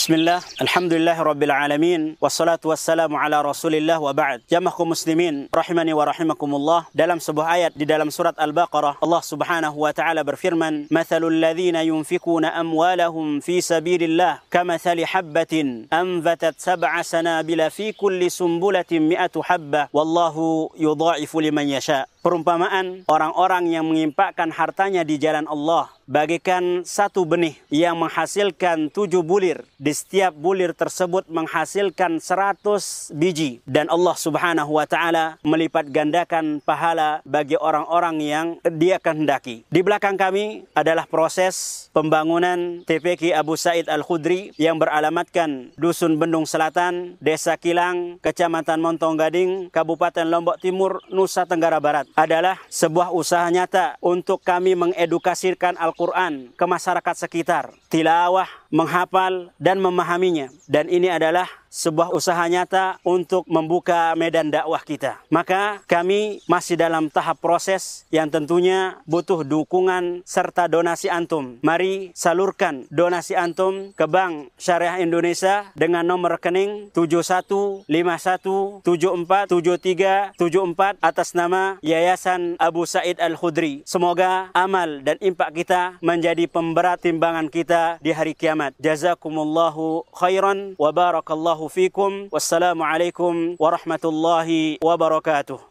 بسم الله الحمد لله رب العالمين والصلاة والسلام على رسول الله وبعد جمعكم مسلمين رحمني ورحمكم الله دلم سبح آيات دي دلم سورة البقرة الله سبحانه وتعالى برفرمن مثل الذين ينفقون أموالهم في سبيل الله كمثل حبة أنفتت سبع سنابل في كل سنبلة مئة حبة والله يضاعف لمن يشاء Perumpamaan orang-orang yang menyimpakkan hartanya di jalan Allah Bagikan satu benih yang menghasilkan tujuh bulir. Di setiap bulir tersebut menghasilkan seratus biji. Dan Allah subhanahu wa ta'ala melipat gandakan pahala bagi orang-orang yang dia kehendaki. Di belakang kami adalah proses pembangunan TPK Abu Said Al-Khudri yang beralamatkan Dusun Bendung Selatan, Desa Kilang, Kecamatan Montong Gading, Kabupaten Lombok Timur, Nusa Tenggara Barat. Adalah sebuah usaha nyata untuk kami mengedukasikan al Al-Quran ke masyarakat sekitar. Tilawah, menghafal, dan memahaminya. Dan ini adalah sebuah usaha nyata untuk membuka medan dakwah kita. Maka kami masih dalam tahap proses yang tentunya butuh dukungan serta donasi antum. Mari salurkan donasi antum ke Bank Syariah Indonesia dengan nomor rekening 7151747374 atas nama Yayasan Abu Said Al-Khudri. Semoga amal dan impak kita menjadi pemberat timbangan kita di hari kiamat. Jazakumullahu khairan wa barakallahu الله فيكم والسلام عليكم ورحمة الله وبركاته